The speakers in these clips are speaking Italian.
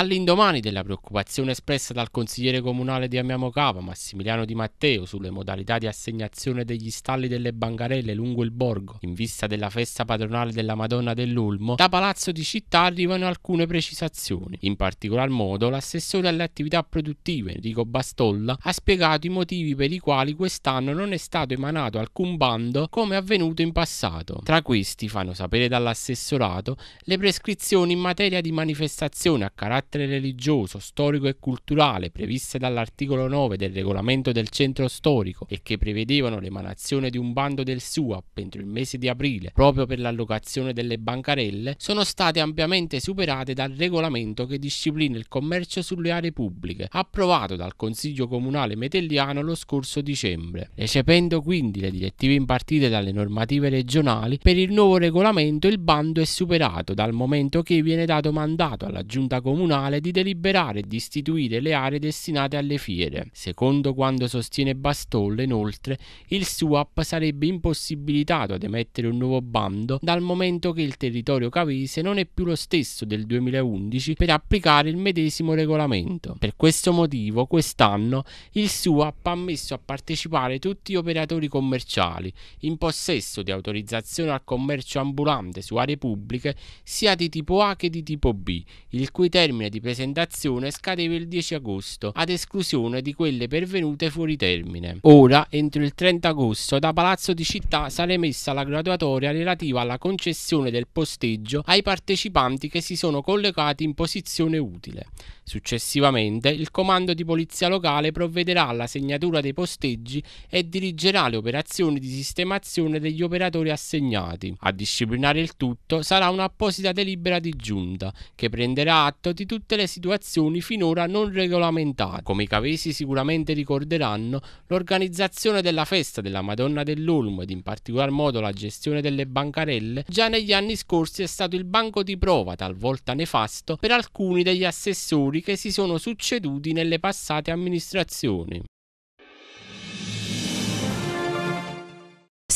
All'indomani della preoccupazione espressa dal consigliere comunale di Amiamo Cava, Massimiliano Di Matteo, sulle modalità di assegnazione degli stalli delle bancarelle lungo il borgo, in vista della festa padronale della Madonna dell'Ulmo, da Palazzo di Città arrivano alcune precisazioni. In particolar modo, l'assessore alle attività produttive, Enrico Bastolla, ha spiegato i motivi per i quali quest'anno non è stato emanato alcun bando come avvenuto in passato. Tra questi, fanno sapere dall'assessorato, le prescrizioni in materia di manifestazione a carattere carattere religioso, storico e culturale previste dall'articolo 9 del regolamento del centro storico e che prevedevano l'emanazione di un bando del SUAP entro il mese di aprile proprio per l'allocazione delle bancarelle, sono state ampiamente superate dal regolamento che disciplina il commercio sulle aree pubbliche, approvato dal Consiglio Comunale Metelliano lo scorso dicembre, recependo quindi le direttive impartite dalle normative regionali per il nuovo regolamento il bando è superato dal momento che viene dato mandato alla giunta comunale comunale di deliberare e di istituire le aree destinate alle fiere. Secondo quanto sostiene Bastolle, inoltre, il SUAP sarebbe impossibilitato ad emettere un nuovo bando dal momento che il territorio cavese non è più lo stesso del 2011 per applicare il medesimo regolamento. Per questo motivo, quest'anno il SUAP ha messo a partecipare tutti gli operatori commerciali in possesso di autorizzazione al commercio ambulante su aree pubbliche sia di tipo A che di tipo B, il cui termine di presentazione scadeva il 10 agosto, ad esclusione di quelle pervenute fuori termine. Ora, entro il 30 agosto, da Palazzo di Città sarà emessa la graduatoria relativa alla concessione del posteggio ai partecipanti che si sono collegati in posizione utile. Successivamente, il comando di polizia locale provvederà alla segnatura dei posteggi e dirigerà le operazioni di sistemazione degli operatori assegnati. A disciplinare il tutto sarà un'apposita delibera di giunta che prenderà atto di tutte le situazioni finora non regolamentate. Come i cavesi sicuramente ricorderanno, l'organizzazione della festa della Madonna dell'Olmo ed in particolar modo la gestione delle bancarelle già negli anni scorsi è stato il banco di prova, talvolta nefasto, per alcuni degli assessori che si sono succeduti nelle passate amministrazioni.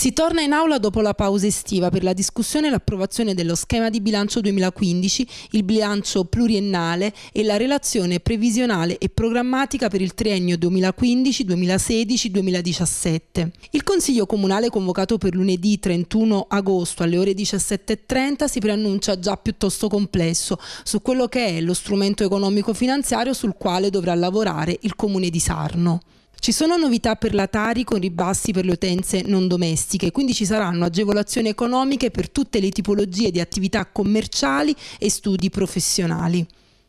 Si torna in aula dopo la pausa estiva per la discussione e l'approvazione dello schema di bilancio 2015, il bilancio pluriennale e la relazione previsionale e programmatica per il triennio 2015-2016-2017. Il Consiglio Comunale convocato per lunedì 31 agosto alle ore 17.30 si preannuncia già piuttosto complesso su quello che è lo strumento economico-finanziario sul quale dovrà lavorare il Comune di Sarno. Ci sono novità per la Tari con ribassi per le utenze non domestiche, quindi ci saranno agevolazioni economiche per tutte le tipologie di attività commerciali e studi professionali.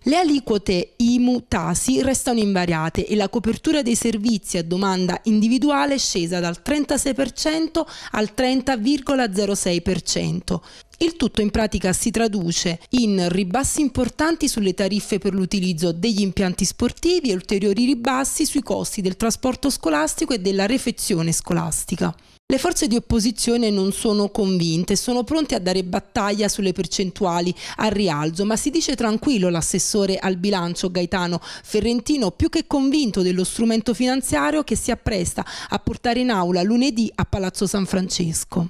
Le aliquote IMU-TASI restano invariate e la copertura dei servizi a domanda individuale è scesa dal 36% al 30,06%. Il tutto in pratica si traduce in ribassi importanti sulle tariffe per l'utilizzo degli impianti sportivi e ulteriori ribassi sui costi del trasporto scolastico e della refezione scolastica. Le forze di opposizione non sono convinte, e sono pronte a dare battaglia sulle percentuali al rialzo, ma si dice tranquillo l'assessore al bilancio Gaetano Ferrentino, più che convinto dello strumento finanziario che si appresta a portare in aula lunedì a Palazzo San Francesco.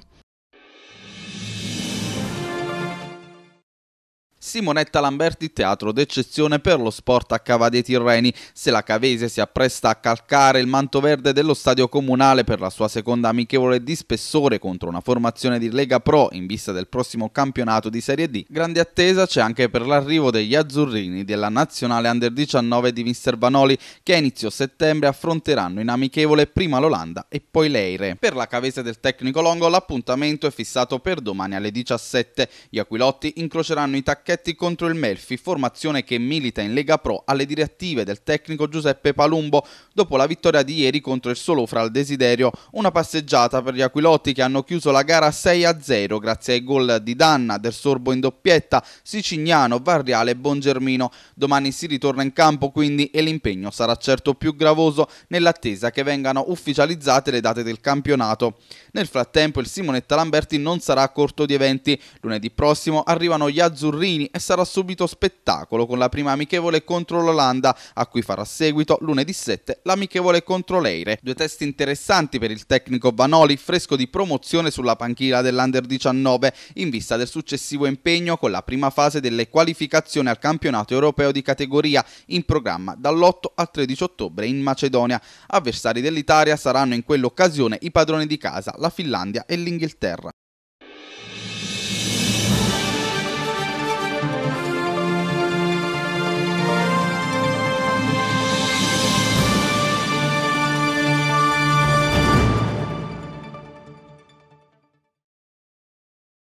Simonetta Lamberti teatro d'eccezione per lo sport a Cava dei Tirreni. Se la Cavese si appresta a calcare il manto verde dello stadio comunale per la sua seconda amichevole di spessore contro una formazione di Lega Pro in vista del prossimo campionato di Serie D, grande attesa c'è anche per l'arrivo degli azzurrini della nazionale under 19 di Mr. Vanoli che a inizio settembre affronteranno in amichevole prima l'Olanda e poi l'Eire. Per la Cavese del tecnico Longo l'appuntamento è fissato per domani alle 17. Gli Aquilotti incroceranno i tacchetti diretti contro il Melfi, formazione che milita in Lega Pro alle direttive del tecnico Giuseppe Palumbo dopo la vittoria di ieri contro il Solo Fra il Desiderio, una passeggiata per gli Aquilotti che hanno chiuso la gara 6-0 grazie ai gol di Danna, Del Sorbo in doppietta, Sicignano, Varriale e Bongermino. Domani si ritorna in campo quindi e l'impegno sarà certo più gravoso nell'attesa che vengano ufficializzate le date del campionato. Nel frattempo il Simonetta Lamberti non sarà a corto di eventi. Lunedì prossimo arrivano gli azzurrini e sarà subito spettacolo con la prima amichevole contro l'Olanda, a cui farà seguito lunedì 7 l'amichevole contro l'Eire. Due test interessanti per il tecnico Vanoli, fresco di promozione sulla panchina dell'Under 19 in vista del successivo impegno con la prima fase delle qualificazioni al campionato europeo di categoria in programma dall'8 al 13 ottobre in Macedonia. Avversari dell'Italia saranno in quell'occasione i padroni di casa, la Finlandia e l'Inghilterra.